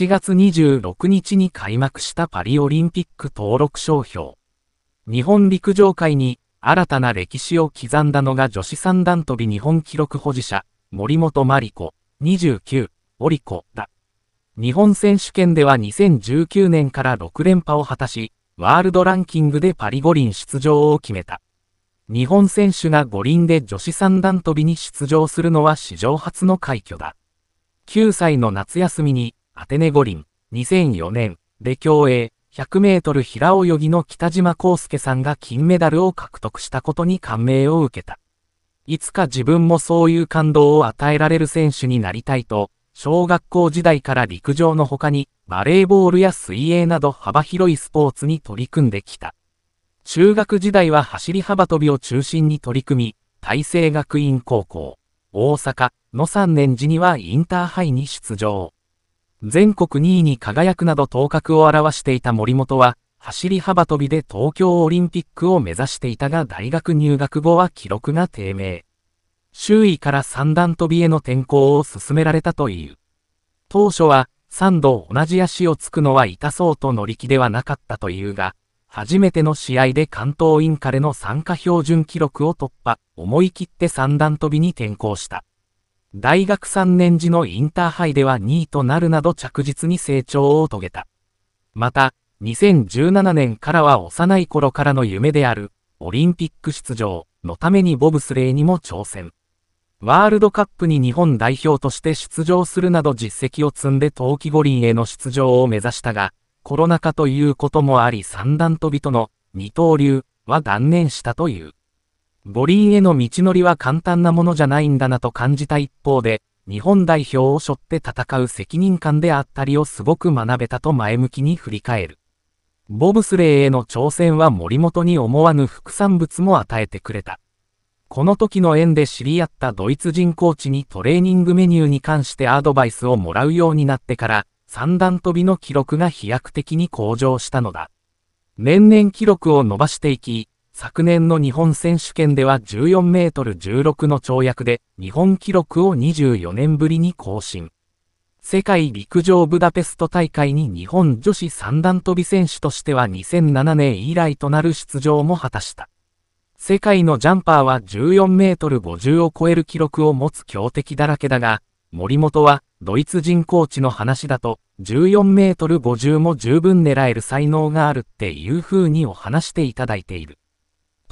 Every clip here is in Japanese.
7月26日に開幕したパリオリンピック登録商標。日本陸上界に新たな歴史を刻んだのが女子三段跳び日本記録保持者、森本麻里子、29、織子だ。日本選手権では2019年から6連覇を果たし、ワールドランキングでパリ五輪出場を決めた。日本選手が五輪で女子三段跳びに出場するのは史上初の快挙だ。9歳の夏休みにアテネ五輪、2004年で競泳100メートル平泳ぎの北島康介さんが金メダルを獲得したことに感銘を受けた。いつか自分もそういう感動を与えられる選手になりたいと、小学校時代から陸上の他に、バレーボールや水泳など幅広いスポーツに取り組んできた。中学時代は走り幅跳びを中心に取り組み、大成学院高校、大阪の3年時にはインターハイに出場。全国2位に輝くなど頭角を現していた森本は、走り幅跳びで東京オリンピックを目指していたが大学入学後は記録が低迷。周囲から三段跳びへの転向を勧められたという。当初は3度同じ足をつくのは痛そうと乗り気ではなかったというが、初めての試合で関東インカレの参加標準記録を突破、思い切って三段跳びに転向した。大学3年時のインターハイでは2位となるなど着実に成長を遂げた。また、2017年からは幼い頃からの夢である、オリンピック出場のためにボブスレーにも挑戦。ワールドカップに日本代表として出場するなど実績を積んで冬季五輪への出場を目指したが、コロナ禍ということもあり三段跳びとの二刀流は断念したという。五輪への道のりは簡単なものじゃないんだなと感じた一方で、日本代表を背負って戦う責任感であったりをすごく学べたと前向きに振り返る。ボブスレーへの挑戦は森本に思わぬ副産物も与えてくれた。この時の縁で知り合ったドイツ人コーチにトレーニングメニューに関してアドバイスをもらうようになってから、三段跳びの記録が飛躍的に向上したのだ。年々記録を伸ばしていき、昨年の日本選手権では14メートル16の跳躍で日本記録を24年ぶりに更新。世界陸上ブダペスト大会に日本女子三段跳び選手としては2007年以来となる出場も果たした。世界のジャンパーは14メートル50を超える記録を持つ強敵だらけだが、森本はドイツ人コーチの話だと14メートル50も十分狙える才能があるっていう風にお話していただいている。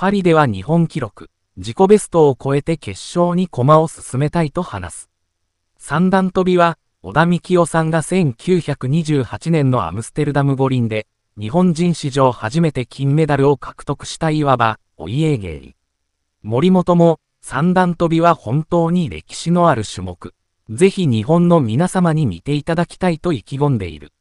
パリでは日本記録、自己ベストを超えて決勝に駒を進めたいと話す。三段跳びは、小田幹夫さんが1928年のアムステルダム五輪で、日本人史上初めて金メダルを獲得したいわば、お家芸。森本も、三段跳びは本当に歴史のある種目。ぜひ日本の皆様に見ていただきたいと意気込んでいる。